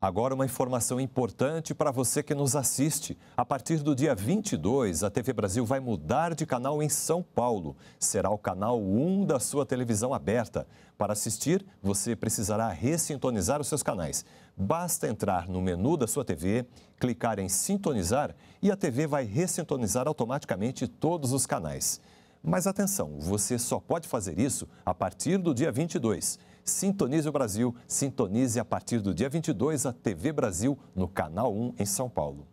Agora, uma informação importante para você que nos assiste. A partir do dia 22, a TV Brasil vai mudar de canal em São Paulo. Será o canal 1 da sua televisão aberta. Para assistir, você precisará ressintonizar os seus canais. Basta entrar no menu da sua TV, clicar em Sintonizar e a TV vai ressintonizar automaticamente todos os canais. Mas atenção, você só pode fazer isso a partir do dia 22. Sintonize o Brasil, sintonize a partir do dia 22 a TV Brasil no Canal 1 em São Paulo.